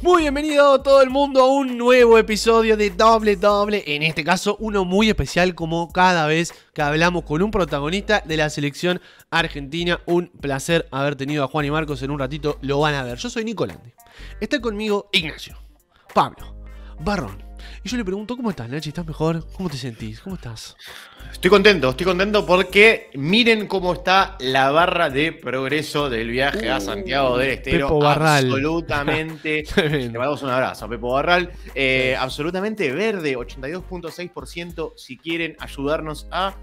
Muy bienvenido todo el mundo a un nuevo episodio de Doble Doble, en este caso uno muy especial como cada vez que hablamos con un protagonista de la selección argentina. Un placer haber tenido a Juan y Marcos en un ratito, lo van a ver. Yo soy Nicolás, Está conmigo Ignacio, Pablo, Barrón, y yo le pregunto, ¿cómo estás, Nachi? ¿Estás mejor? ¿Cómo te sentís? ¿Cómo estás? Estoy contento, estoy contento porque miren cómo está la barra de progreso del viaje a uh, Santiago del Estero. Pepo Barral. Absolutamente. le mandamos un abrazo a Pepo Barral. Eh, absolutamente verde, 82.6%. Si quieren ayudarnos a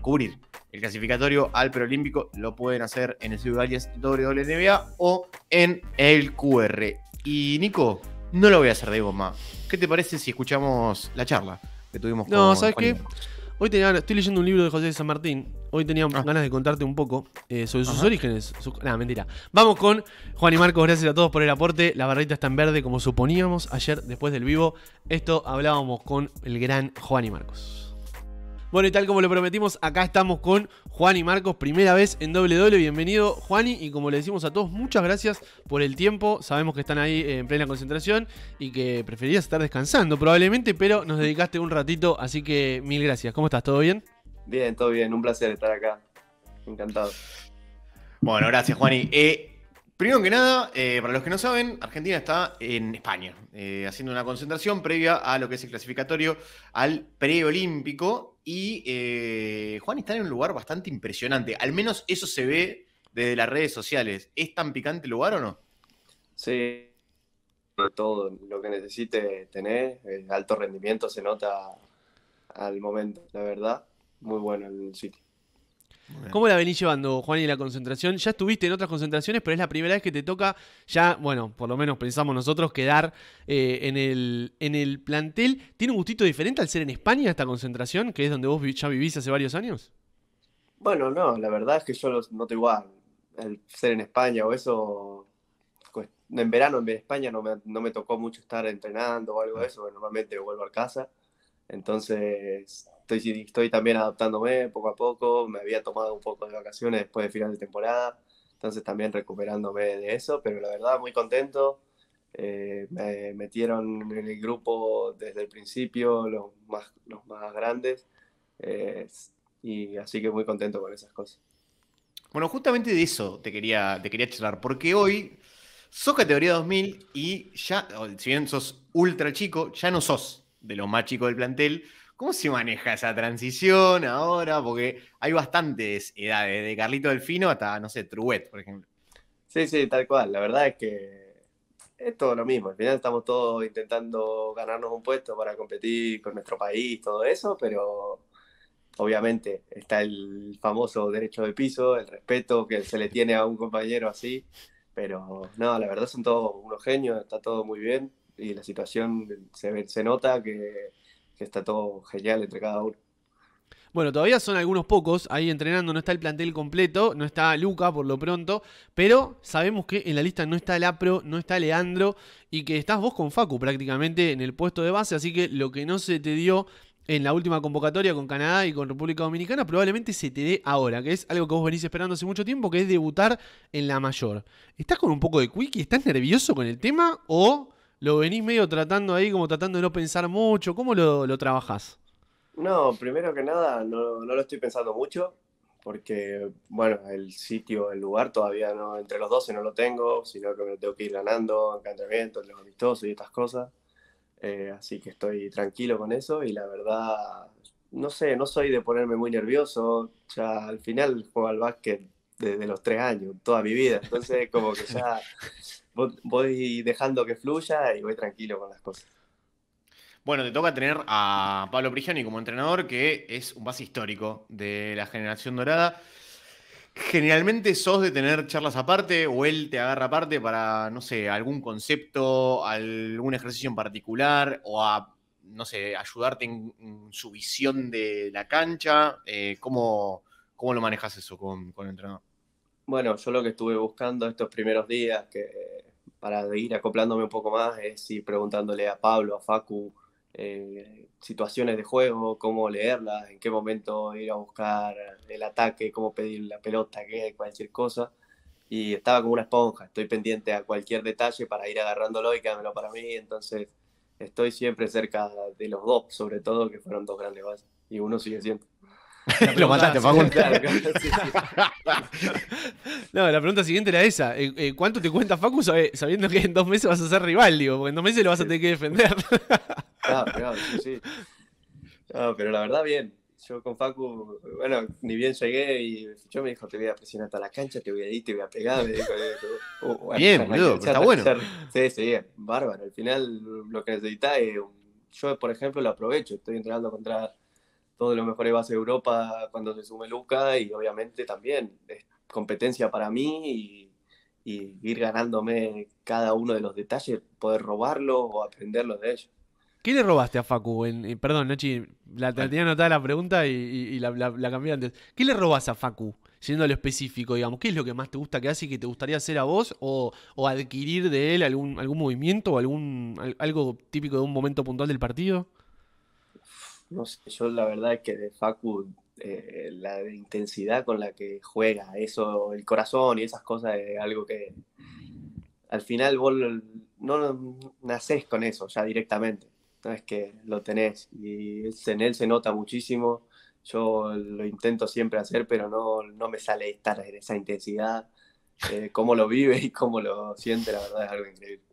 cubrir el clasificatorio al preolímpico, lo pueden hacer en el sitio WNBA o en el QR. Y Nico, no lo voy a hacer de más. ¿Qué te parece si escuchamos la charla que tuvimos no, No, ¿sabes qué? Hoy tenía, estoy leyendo un libro de José de San Martín. Hoy tenía ah. ganas de contarte un poco eh, sobre sus orígenes. nada, mentira. Vamos con Juan y Marcos. Gracias a todos por el aporte. La barrita está en verde, como suponíamos ayer después del vivo. Esto hablábamos con el gran Juan y Marcos. Bueno, y tal como lo prometimos, acá estamos con Juan y Marcos, primera vez en doble doble. Bienvenido, Juani, y como le decimos a todos, muchas gracias por el tiempo. Sabemos que están ahí eh, en plena concentración y que preferirías estar descansando probablemente, pero nos dedicaste un ratito, así que mil gracias. ¿Cómo estás? ¿Todo bien? Bien, todo bien. Un placer estar acá. Encantado. Bueno, gracias, Juani. Eh, primero que nada, eh, para los que no saben, Argentina está en España, haciendo una concentración previa a lo que es el clasificatorio al preolímpico. Y eh, Juan está en un lugar bastante impresionante. Al menos eso se ve desde las redes sociales. ¿Es tan picante el lugar o no? Sí, todo lo que necesite tener, eh, alto rendimiento se nota al momento, la verdad. Muy bueno el sitio. ¿Cómo la venís llevando, Juan, y la concentración? Ya estuviste en otras concentraciones, pero es la primera vez que te toca, ya, bueno, por lo menos pensamos nosotros, quedar eh, en, el, en el plantel. ¿Tiene un gustito diferente al ser en España esta concentración, que es donde vos ya vivís hace varios años? Bueno, no, la verdad es que yo no te igual. El ser en España o eso, pues, en verano en España no me, no me tocó mucho estar entrenando o algo de ah. eso, normalmente vuelvo a casa entonces, estoy, también adaptándome poco a poco. Me había tomado un poco de vacaciones después de final de temporada. Entonces, también recuperándome de eso. Pero la verdad, muy contento. Eh, me metieron en el grupo desde el principio, los más, los más grandes. Eh, y así que muy contento con esas cosas. Bueno, justamente de eso te quería, te quería charlar, porque hoy sos categoría 2000 y ya, si bien sos ultra chico, ya no sos de los más chicos del plantel. ¿Cómo se maneja esa transición ahora? Porque hay bastantes edades, de Carlito Delfino hasta, no sé, Truet, por ejemplo. Sí, sí, tal cual. La verdad es que es todo lo mismo. Al final estamos todos intentando ganarnos un puesto para competir con nuestro país, todo eso, pero obviamente está el famoso derecho de piso, el respeto que se le tiene a un compañero así, pero no, la verdad son todos unos genios, está todo muy bien y la situación se, se nota que, está todo genial entre cada uno. Bueno, todavía son algunos pocos ahí entrenando, no está el plantel completo, no está Luca por lo pronto, pero sabemos que en la lista no está Lapro, no está Leandro y que estás vos con Facu prácticamente en el puesto de base, así que lo que no se te dio en la última convocatoria con Canadá y con República Dominicana probablemente se te dé ahora, que es algo que vos venís esperando hace mucho tiempo, que es debutar en la mayor. ¿Estás con un poco de quick? ¿Estás nervioso con el tema o lo venís medio tratando ahí, como tratando de no pensar mucho. ¿Cómo lo, lo trabajás? No, primero que nada, no, lo estoy pensando mucho, porque, bueno, el sitio, el lugar todavía no, entre los 12 no lo tengo, sino que me tengo que ir ganando, encantamientos, los amistosos y estas cosas. Eh, así que estoy tranquilo con eso y la verdad, no sé, no soy de ponerme muy nervioso. Ya al final juego al básquet desde los tres años, toda mi vida. Entonces, como que ya voy dejando que fluya y voy tranquilo con las cosas. Bueno, te toca tener a Pablo Prigioni como entrenador, que es un base histórico de la generación dorada. Generalmente sos de tener charlas aparte o él te agarra aparte para, no sé, algún concepto, algún ejercicio en particular o a, no sé, ayudarte en, su visión de la cancha. Eh, ¿cómo, lo manejas eso con, con el entrenador? Bueno, yo lo que estuve buscando estos primeros días que, para ir acoplándome un poco más es ir preguntándole a Pablo, a Facu, eh, situaciones de juego, cómo leerlas, en qué momento ir a buscar el ataque, cómo pedir la pelota, qué, cualquier cosa. Y estaba como una esponja, estoy pendiente a cualquier detalle para ir agarrándolo y quedármelo para mí. Entonces, estoy siempre cerca de los dos, sobre todo que fueron dos grandes bases. Y uno sigue siendo. lo mataste, Facundo. Claro, no, la pregunta siguiente era esa. Eh, eh, ¿Cuánto te cuenta Facu sabiendo que en dos meses vas a ser rival? Digo, porque en dos meses lo vas a tener que defender. claro, claro, sí. No, pero la verdad, bien. Yo con Facu, bueno, ni bien llegué y yo me dijo, te voy a presionar hasta la cancha, te voy a ir, te voy a pegar. Uh, uh, bien, boludo, está bueno. Sí, sí, bárbaro. Al final lo que necesitas es... Yo, por ejemplo, lo aprovecho. Estoy entrenando contra todos los mejores bases de Europa cuando se sume Luca y obviamente también es competencia para mí y, ir ganándome cada uno de los detalles, poder robarlo o aprenderlo de ellos. ¿Qué le robaste a Facu? En, eh, perdón, Nochi, la, tenía anotada la pregunta y, la, cambié antes. ¿Qué le robas a Facu? Siendo lo específico, digamos, ¿qué es lo que más te gusta que hace y que te gustaría hacer a vos? ¿O, o adquirir de él algún, algún movimiento o algún, algo típico de un momento puntual del partido? No sé, yo la verdad es que de Facu, eh, la intensidad con la que juega, eso, el corazón y esas cosas es algo que al final vos no nacés con eso ya directamente. No es que lo tenés y en él se nota muchísimo. Yo lo intento siempre hacer, pero no, me sale estar en esa intensidad. Eh, cómo lo vive y cómo lo siente, la verdad es algo increíble.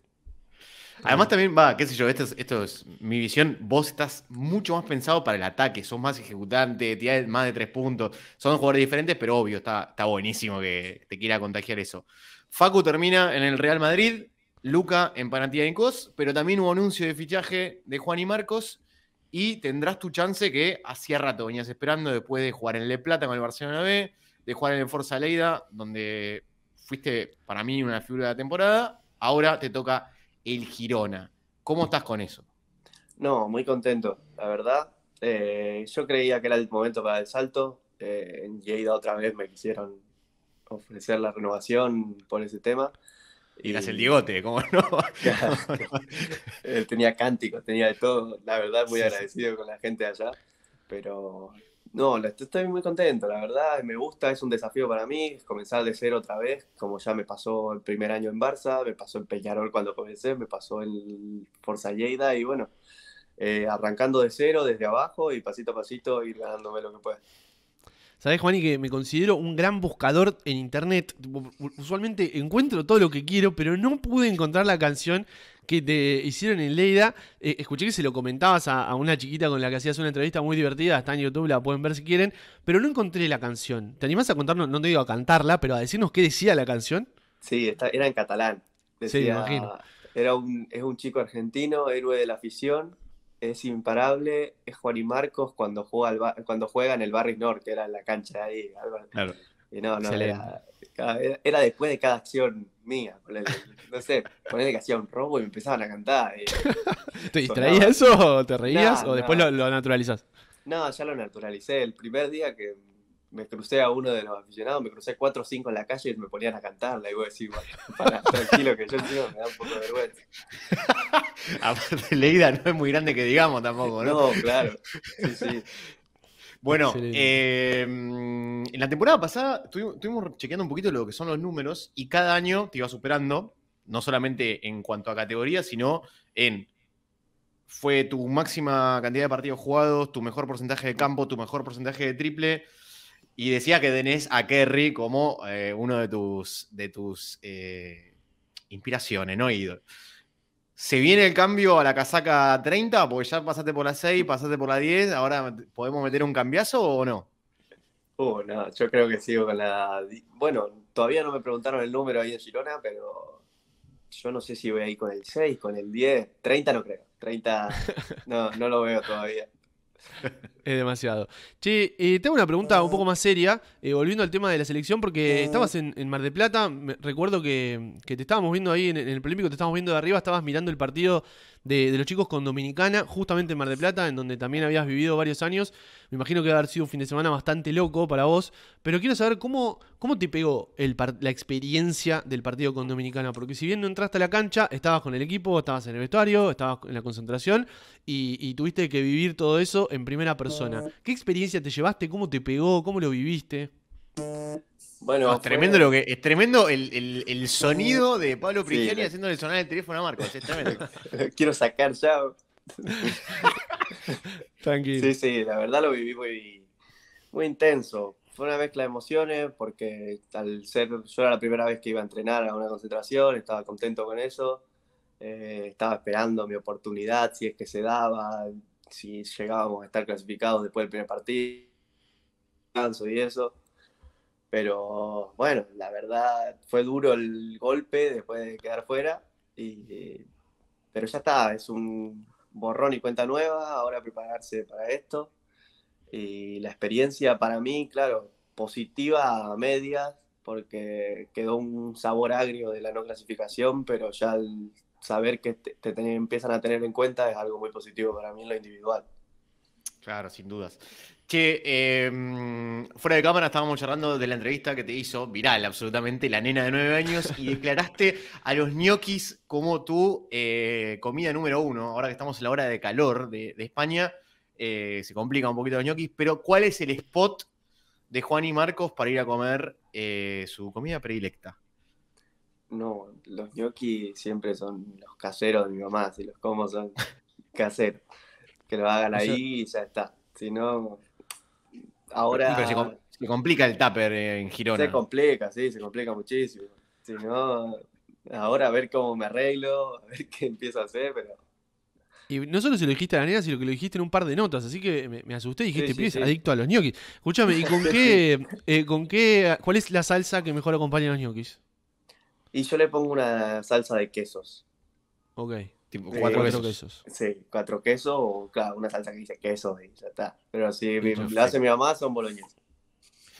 Además también, va, qué sé yo, esto es, esto es mi visión, vos estás mucho más pensado para el ataque, sos más ejecutante, tienes más de tres puntos, son jugadores diferentes, pero obvio, está, está buenísimo que te quiera contagiar eso. Facu termina en el Real Madrid, Luca en Panathinaikos, pero también hubo anuncio de fichaje de Juan y Marcos y tendrás tu chance que hacía rato venías esperando después de jugar en Le Plata con el Barcelona B, de jugar en el Forza Leida, donde fuiste para mí una figura de la temporada, ahora te toca el Girona. ¿Cómo estás con eso? No, muy contento, la verdad. Eh, yo creía que era el momento para el salto. Eh, en Lleida otra vez me quisieron ofrecer la renovación por ese tema. Y el digote, ¿cómo no? Eh, tenía cánticos, tenía de todo. La verdad, muy agradecido con la gente allá. Pero no, estoy muy contento, la verdad, me gusta, es un desafío para mí, comenzar de cero otra vez, como ya me pasó el primer año en Barça, me pasó en Peñarol cuando comencé, me pasó el Forza Lleida y bueno, eh, arrancando de cero, desde abajo y pasito a pasito ir ganándome lo que pueda. Sabes, Juani, que me considero un gran buscador en internet. Usualmente encuentro todo lo que quiero, pero no pude encontrar la canción que te hicieron en Leida. Eh, escuché que se lo comentabas a, una chiquita con la que hacías una entrevista muy divertida. Está en YouTube, la pueden ver si quieren. Pero no encontré la canción. ¿Te animás a contarnos? No te digo a cantarla, pero a decirnos qué decía la canción. Sí, era en catalán. sí, imagino. Era un, es un chico argentino, héroe de la afición, es imparable, es Juan y Marcos cuando juega, cuando juega en el Barry North, que era la cancha ahí. Claro. Y no, no, era... era, después de cada acción mía. no sé, ponele que hacía un robo y me empezaban a cantar. ¿Te distraías eso? ¿Te reías? ¿O después lo, lo naturalizás? No, ya lo naturalicé. El primer día que me crucé a uno de los aficionados, me crucé cuatro o cinco en la calle y me ponían a cantar. Y vos decís, para, tranquilo, que yo tío, me da un poco de vergüenza. Aparte, Leida no es muy grande que digamos tampoco, ¿no? No, claro. Sí, sí. Bueno, em, en la temporada pasada estuvimos, chequeando un poquito lo que son los números y cada año te iba superando, no solamente en cuanto a categoría, sino en fue tu máxima cantidad de partidos jugados, tu mejor porcentaje de campo, tu mejor porcentaje de triple. Y decía que tenés a Kerry como eh, uno de tus, de tus eh, inspiraciones, ¿no, ¿Se viene el cambio a la casaca 30? Porque ya pasaste por la 6, pasaste por la 10, ahora podemos meter un cambiazo o no? Oh, no, yo creo que sigo con la... Bueno, todavía no me preguntaron el número ahí en Girona, pero yo no sé si voy ahí con el 6, con el 10, 30 no creo, 30 no, no lo veo todavía demasiado. Che, eh, tengo una pregunta un poco más seria, eh, volviendo al tema de la selección, porque estabas en, Mar de Plata, recuerdo que, te estábamos viendo ahí en, el Polémico, te estábamos viendo de arriba, estabas mirando el partido de, los chicos con Dominicana, justamente en Mar de Plata, en donde también habías vivido varios años. Me imagino que a haber sido un fin de semana bastante loco para vos, pero quiero saber cómo, cómo te pegó la experiencia del partido con Dominicana, porque si bien no entraste a la cancha, estabas con el equipo, estabas en el vestuario, estabas en la concentración y tuviste que vivir todo eso en primera persona. ¿Qué experiencia te llevaste? ¿Cómo te pegó? ¿Cómo lo viviste? Bueno, es tremendo es tremendo el, sonido de Pablo Prigiani haciéndole sonar el teléfono a Marcos, Quiero sacar ya. Tranquilo. Sí, sí, la verdad lo viví muy, intenso. Fue una mezcla de emociones porque al ser yo era la primera vez que iba a entrenar a una concentración, estaba contento con eso. Eh, estaba esperando mi oportunidad, si es que se daba, si llegábamos a estar clasificados después del primer partido y eso. Pero bueno, la verdad fue duro el golpe después de quedar fuera. pero ya está, es un borrón y cuenta nueva, ahora prepararse para esto. Y la experiencia para mí, claro, positiva a medias, porque quedó un sabor agrio de la no clasificación, pero ya el saber que te, empiezan a tener en cuenta es algo muy positivo para mí en lo individual. Claro, sin dudas. Che, em, fuera de cámara estábamos charlando de la entrevista que te hizo viral absolutamente la nena de nueve años y declaraste a los ñoquis como tu eh, comida número uno. Ahora que estamos en la hora de calor de, España, eh, se complica un poquito los ñoquis, pero ¿cuál es el spot de Juan y Marcos para ir a comer eh, su comida predilecta? No, los gnocchi siempre son los caseros de mi mamá, si los como son caseros. Que lo hagan ahí y ya está. Si no, ahora... se, complica el tupper eh, en Girona. Se complica, sí, se complica muchísimo. Si no, ahora a ver cómo me arreglo, a ver qué empiezo a hacer, pero... Y no solo se lo dijiste a la nena, sino que lo dijiste en un par de notas, así que me, asusté y dijiste, adicto a los ñoquis. Escúchame, ¿y con qué, eh, con qué, cuál es la salsa que mejor acompaña a los ñoquis? Y yo le pongo una salsa de quesos. Ok. Tipo cuatro, quesos. Sí, cuatro quesos o, una salsa que dice quesos y ya está. Pero si la hace mi mamá, son boloñesas.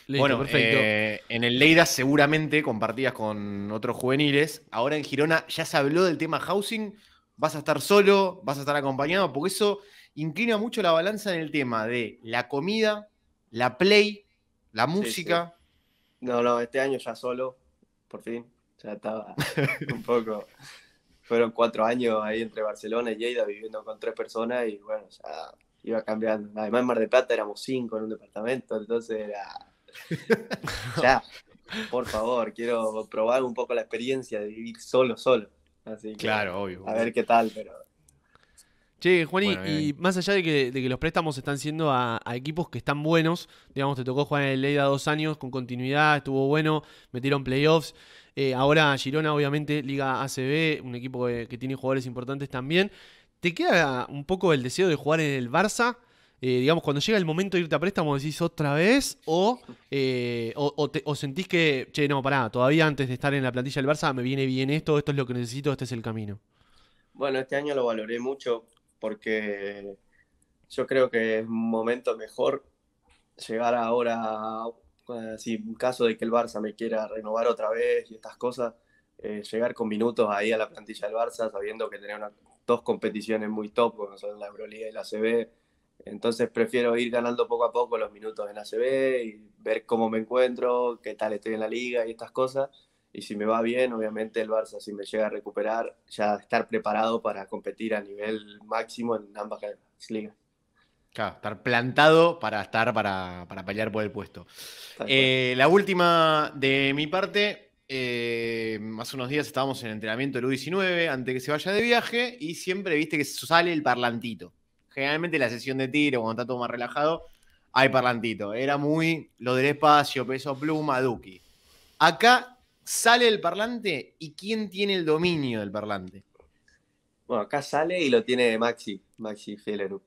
bueno, perfecto. Eh, en el Leida seguramente compartías con otros juveniles. Ahora en Girona ya se habló del tema housing. ¿Vas a estar solo? ¿Vas a estar acompañado? Porque eso inclina mucho la balanza en el tema de la comida, la play, la música. No, no, este año ya solo, por fin ya estaba un poco. Fueron cuatro años ahí entre Barcelona y Lleida viviendo con tres personas y bueno, ya iba cambiando. Además, en Mar de Plata éramos cinco en un departamento, entonces era. ya, por favor, quiero probar un poco la experiencia de vivir solo, solo. Así que, claro, obvio. A ver qué tal, pero Che, Juani, y más allá de que, los préstamos están siendo a, equipos que están buenos, digamos, te tocó jugar en el Leida dos años con continuidad, estuvo bueno, metieron playoffs. Eh, ahora Girona, obviamente, Liga ACB, un equipo que, tiene jugadores importantes también. ¿Te queda un poco el deseo de jugar en el Barça? Eh, digamos, cuando llega el momento de irte a préstamo, decís otra vez, o, eh, o, o sentís que, che, no, pará, todavía antes de estar en la plantilla del Barça me viene bien esto, esto es lo que necesito, este es el camino. Bueno, este año lo valoré mucho porque yo creo que es un momento mejor llegar ahora, eh, si en caso de que el Barça me quiera renovar otra vez y estas cosas, eh, llegar con minutos ahí a la plantilla del Barça, sabiendo que unas dos competiciones muy top, como son la Euroliga y la CB. Entonces prefiero ir ganando poco a poco los minutos en la CB y ver cómo me encuentro, qué tal estoy en la liga y estas cosas y si me va bien, obviamente el Barça, si me llega a recuperar, ya estar preparado para competir a nivel máximo en ambas ligas. Claro, estar plantado para estar para, para pelear por el puesto. Eh, la última de mi parte, más eh, hace unos días estábamos en entrenamiento del U19 antes que se vaya de viaje y siempre viste que sale el parlantito. Generalmente la sesión de tiro, cuando está todo más relajado, hay parlantito. Era muy lo del espacio, peso pluma, Duki. Acá sale el parlante y quién tiene el dominio del parlante. Bueno, acá sale y lo tiene Maxi, Maxi Felerup.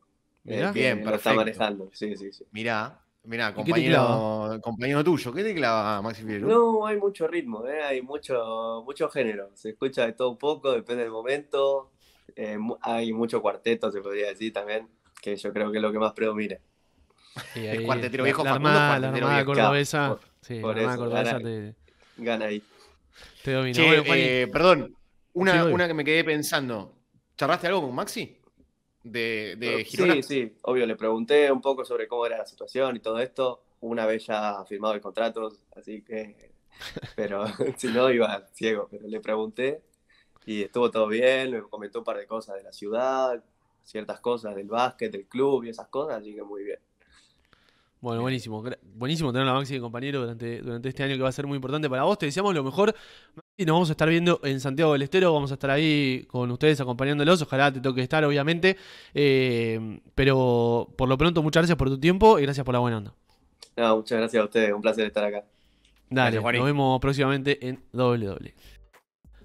Eh, bien, perfecto. Lo está manejando, sí, sí, sí. Mirá, Mirá, compañero, compañero tuyo, ¿qué te clava Maxi Figueroa? No, hay mucho ritmo, eh, hay mucho, mucho género. Se escucha de todo un poco, depende del momento. Eh, hay mucho cuarteto, se podría decir también, que yo creo que es lo que más predomina. el cuartetero viejo la, Facundo, la, armada, la armada cordobesa. sí, por la armada cordobesa te, gana ahí. Te eh, perdón, una, que me quedé pensando. ¿charraste algo con Maxi? De, de Sí, sí, obvio, le pregunté un poco sobre cómo era la situación y todo esto. Una vez ya firmado el contrato, así que. Pero si no, iba ciego. Pero le pregunté y estuvo todo bien. Me comentó un par de cosas de la ciudad, ciertas cosas del básquet, del club y esas cosas, así muy bien. Bueno, buenísimo. Buenísimo tener a Maxi de compañero durante, durante este año que va a ser muy importante para vos. Te deseamos lo mejor. Y nos vamos a estar viendo en Santiago del Estero. Vamos a estar ahí con ustedes acompañándolos. Ojalá te toque estar, obviamente. Eh, pero por lo pronto, muchas gracias por tu tiempo y gracias por la buena onda. No, muchas gracias a ustedes. Un placer estar acá. Dale, nos vemos próximamente en ww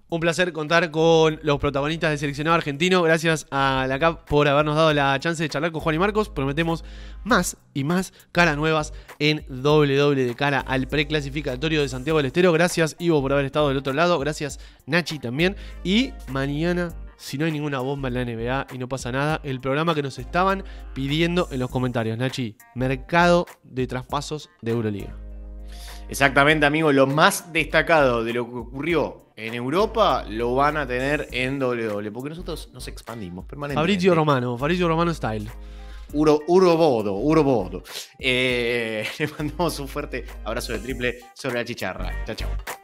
un placer contar con los protagonistas de seleccionado argentino. Gracias a la CAP por habernos dado la chance de charlar con Juan y Marcos. Prometemos más y más caras nuevas en doble doble de cara al preclasificatorio de Santiago del Estero. Gracias Ivo por haber estado del otro lado. Gracias Nachi también. Y mañana si no hay ninguna bomba en la NBA y no pasa nada, el programa que nos estaban pidiendo en los comentarios, Nachi, mercado de traspasos de Euroliga. Exactamente, amigo, lo más destacado de lo que ocurrió en Europa lo van a tener en WWE, porque nosotros nos expandimos permanentemente. Fabrizio Romano, Fabrizio Romano Style. Uro, Urobodo, Urobodo. Eh, le mandamos un fuerte abrazo de triple sobre la chicharra. Chao, chao.